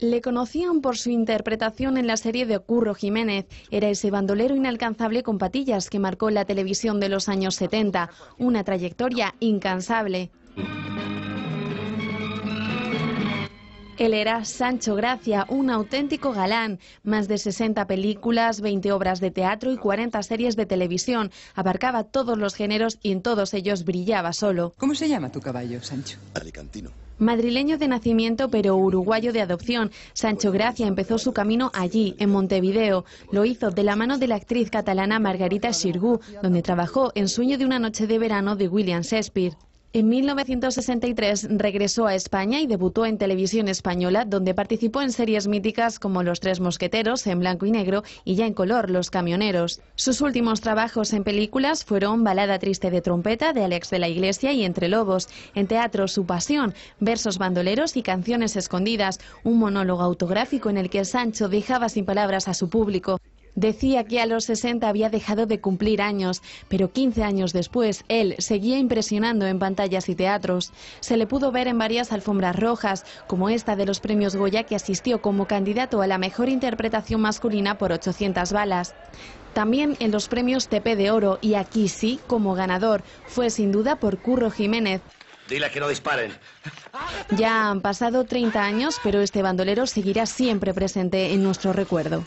Le conocían por su interpretación en la serie de Ocurro Jiménez. Era ese bandolero inalcanzable con patillas que marcó la televisión de los años 70, una trayectoria incansable. Él era Sancho Gracia, un auténtico galán. Más de 60 películas, 20 obras de teatro y 40 series de televisión. Abarcaba todos los géneros y en todos ellos brillaba solo. ¿Cómo se llama tu caballo, Sancho? Alicantino. Madrileño de nacimiento pero uruguayo de adopción, Sancho Gracia empezó su camino allí, en Montevideo. Lo hizo de la mano de la actriz catalana Margarita Xirgu, donde trabajó en Sueño de una noche de verano de William Shakespeare. En 1963 regresó a España y debutó en televisión española, donde participó en series míticas como Los Tres Mosqueteros en blanco y negro y ya en color Los Camioneros. Sus últimos trabajos en películas fueron Balada Triste de Trompeta de Alex de la Iglesia y Entre Lobos, en teatro Su Pasión, versos bandoleros y canciones escondidas, un monólogo autográfico en el que Sancho dejaba sin palabras a su público. Decía que a los 60 había dejado de cumplir años, pero 15 años después él seguía impresionando en pantallas y teatros. Se le pudo ver en varias alfombras rojas, como esta de los premios Goya que asistió como candidato a la mejor interpretación masculina por 800 balas. También en los premios TP de Oro y aquí sí como ganador fue sin duda por Curro Jiménez. Dile que no disparen. Ya han pasado 30 años, pero este bandolero seguirá siempre presente en nuestro recuerdo.